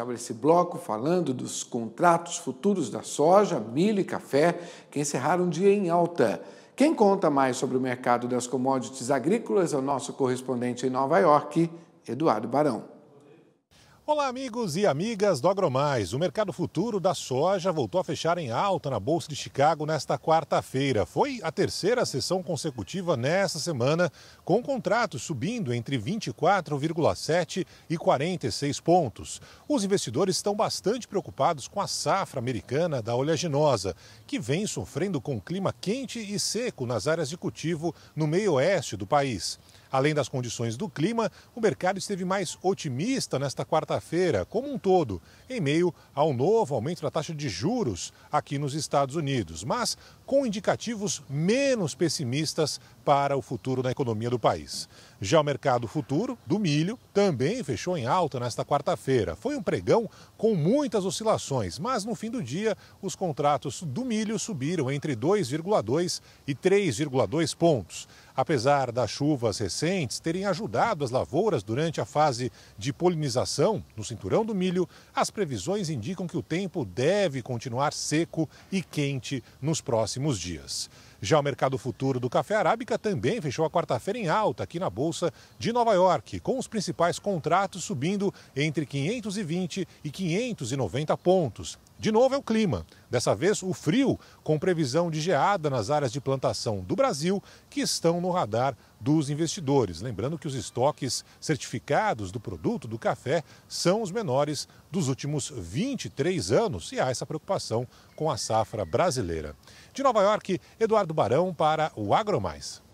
Estava esse bloco falando dos contratos futuros da soja, milho e café, que encerraram um dia em alta. Quem conta mais sobre o mercado das commodities agrícolas é o nosso correspondente em Nova York, Eduardo Barão. Olá, amigos e amigas do AgroMais. O mercado futuro da soja voltou a fechar em alta na Bolsa de Chicago nesta quarta-feira. Foi a terceira sessão consecutiva nesta semana, com contratos subindo entre 24,7 e 46 pontos. Os investidores estão bastante preocupados com a safra americana da oleaginosa, que vem sofrendo com clima quente e seco nas áreas de cultivo no meio oeste do país. Além das condições do clima, o mercado esteve mais otimista nesta quarta-feira, como um todo, em meio ao novo aumento da taxa de juros aqui nos Estados Unidos, mas com indicativos menos pessimistas para o futuro da economia do país. Já o mercado futuro do milho também fechou em alta nesta quarta-feira. Foi um pregão com muitas oscilações, mas no fim do dia os contratos do milho subiram entre 2,2 e 3,2 pontos. Apesar das chuvas recentes terem ajudado as lavouras durante a fase de polinização no cinturão do milho, as previsões indicam que o tempo deve continuar seco e quente nos próximos dias. Já o mercado futuro do café arábica também fechou a quarta-feira em alta aqui na Bolsa de Nova York, com os principais contratos subindo entre 520 e 590 pontos. De novo é o clima, dessa vez o frio, com previsão de geada nas áreas de plantação do Brasil, que estão no radar dos investidores. Lembrando que os estoques certificados do produto, do café, são os menores dos últimos 23 anos e há essa preocupação com a safra brasileira. De Nova York, Eduardo Barão para o AgroMais.